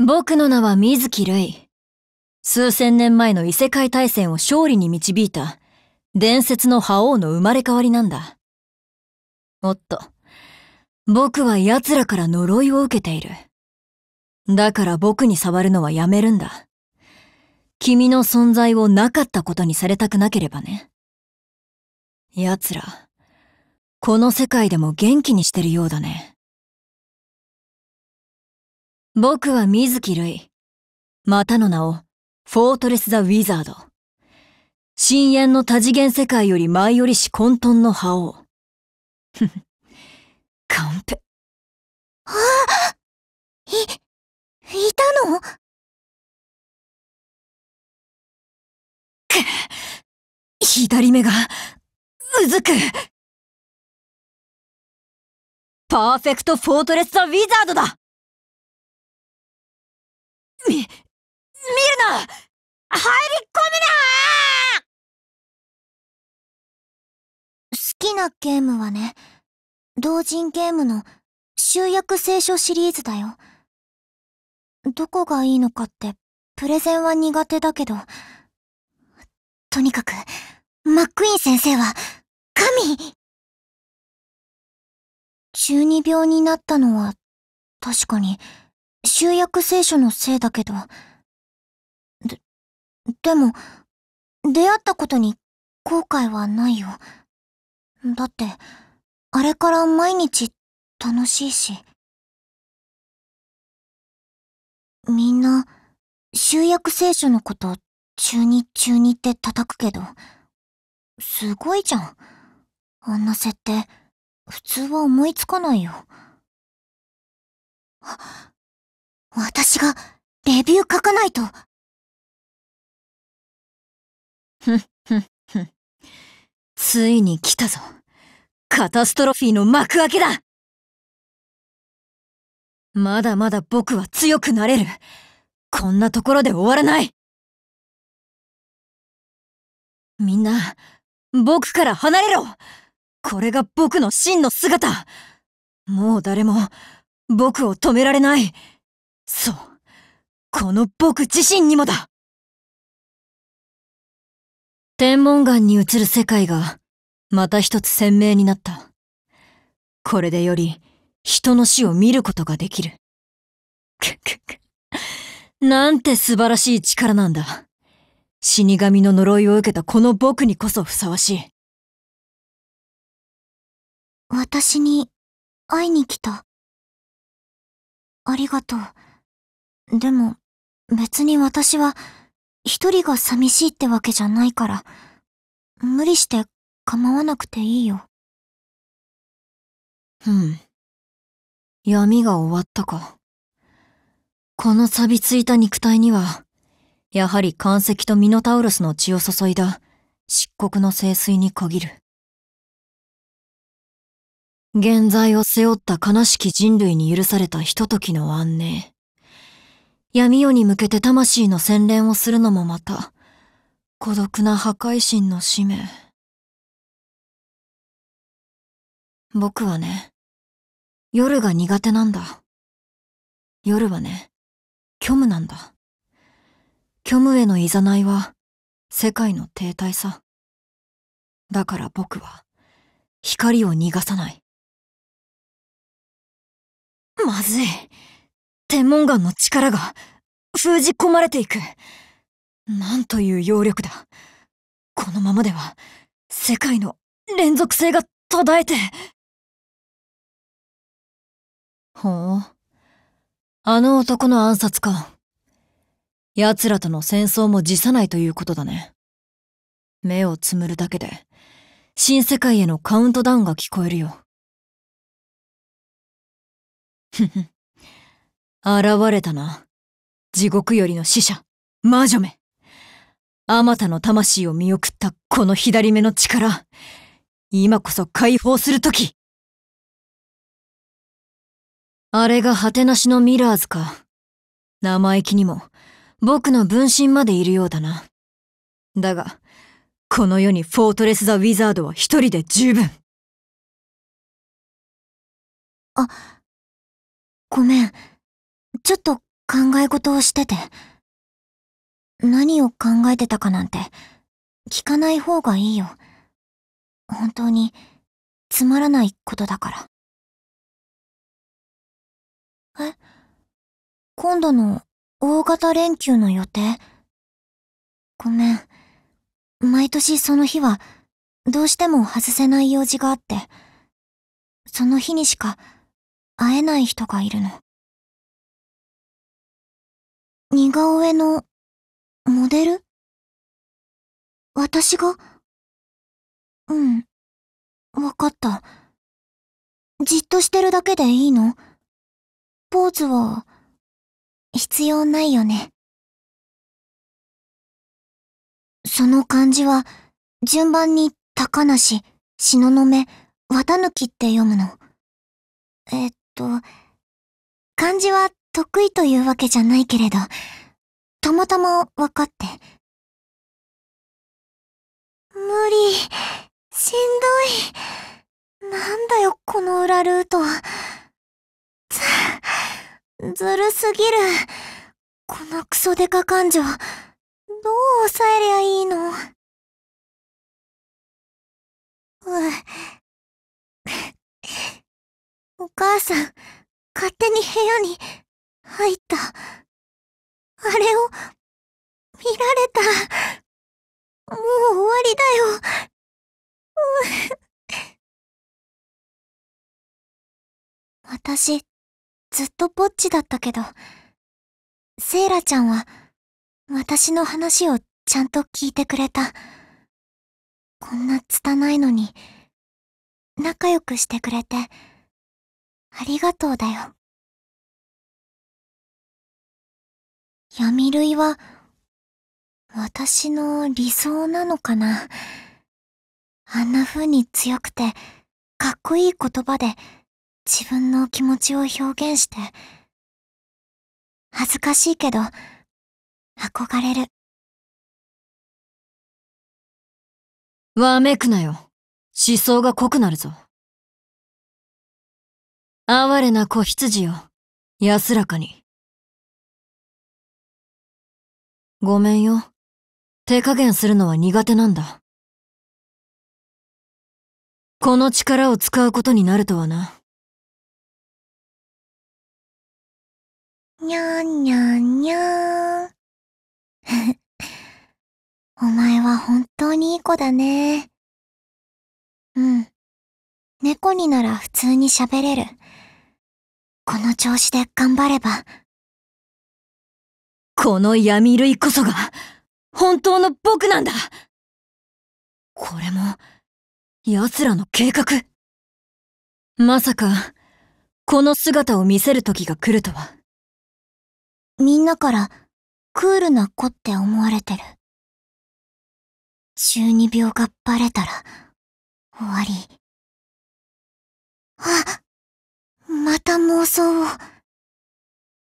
僕の名は水木類。数千年前の異世界大戦を勝利に導いた伝説の覇王の生まれ変わりなんだ。おっと、僕は奴らから呪いを受けている。だから僕に触るのはやめるんだ。君の存在をなかったことにされたくなければね。奴ら、この世界でも元気にしてるようだね。僕は水木類。またの名を、フォートレス・ザ・ウィザード。深淵の多次元世界より前よりし混沌の覇王。ふふ、完璧。ああい、いたのく左目が、うずく。パーフェクト・フォートレス・ザ・ウィザードだみ、見るな入り込むな好きなゲームはね、同人ゲームの集約聖書シリーズだよ。どこがいいのかって、プレゼンは苦手だけど、とにかく、マックイーン先生は、神中二病になったのは、確かに、集約聖書のせいだけど。で、でも、出会ったことに後悔はないよ。だって、あれから毎日楽しいし。みんな、集約聖書のこと中に中にって叩くけど、すごいじゃん。あんな設定、普通は思いつかないよ。あ私が、レビュー書かないと。ふっふっふついに来たぞ。カタストロフィーの幕開けだまだまだ僕は強くなれる。こんなところで終わらないみんな、僕から離れろこれが僕の真の姿もう誰も、僕を止められないそう。この僕自身にもだ天文眼に映る世界が、また一つ鮮明になった。これでより、人の死を見ることができる。くくく。なんて素晴らしい力なんだ。死神の呪いを受けたこの僕にこそふさわしい。私に会いに来た。ありがとう。でも、別に私は、一人が寂しいってわけじゃないから、無理して構わなくていいよ。うん。闇が終わったか。この錆びついた肉体には、やはり岩石とミノタウロスの血を注いだ漆黒の聖水に限る。現在を背負った悲しき人類に許されたひとときの安寧。闇夜に向けて魂の洗練をするのもまた、孤独な破壊神の使命。僕はね、夜が苦手なんだ。夜はね、虚無なんだ。虚無への誘いは、世界の停滞さ。だから僕は、光を逃がさない。まずい。天文岩の力が封じ込まれていく。なんという揚力だ。このままでは、世界の連続性が途絶えて。ほう。あの男の暗殺か。奴らとの戦争も辞さないということだね。目をつむるだけで、新世界へのカウントダウンが聞こえるよ。ふふ。現れたな。地獄よりの死者、魔女め。あまたの魂を見送ったこの左目の力。今こそ解放するとき。あれが果てなしのミラーズか。生意気にも、僕の分身までいるようだな。だが、この世にフォートレス・ザ・ウィザードは一人で十分。あ、ごめん。ちょっと考え事をしてて。何を考えてたかなんて、聞かない方がいいよ。本当に、つまらないことだから。え今度の大型連休の予定ごめん。毎年その日は、どうしても外せない用事があって、その日にしか会えない人がいるの。似顔絵の、モデル私がうん。わかった。じっとしてるだけでいいのポーズは、必要ないよね。その漢字は、順番に高梨、東雲、綿貫って読むの。えっと、漢字は得意というわけじゃないけれど、たまたま分かって。無理、しんどい。なんだよ、この裏ルート。ず、ずるすぎる。このクソデカ感情、どう抑えりゃいいのう、お母さん、勝手に部屋に入った。あれを、見られた。もう終わりだよ。私、ずっとぼっちだったけど、セイラちゃんは、私の話をちゃんと聞いてくれた。こんな拙いのに、仲良くしてくれて、ありがとうだよ。闇類は、私の理想なのかな。あんな風に強くて、かっこいい言葉で自分の気持ちを表現して、恥ずかしいけど、憧れる。わめくなよ。思想が濃くなるぞ。哀れな子羊よ。安らかに。ごめんよ。手加減するのは苦手なんだ。この力を使うことになるとはな。にゃんにゃんにゃん。お前は本当にいい子だね。うん。猫になら普通に喋れる。この調子で頑張ればこの闇類こそが、本当の僕なんだこれも、奴らの計画まさか、この姿を見せる時が来るとは。みんなから、クールな子って思われてる。中二病がバレたら、終わり。あ、また妄想を。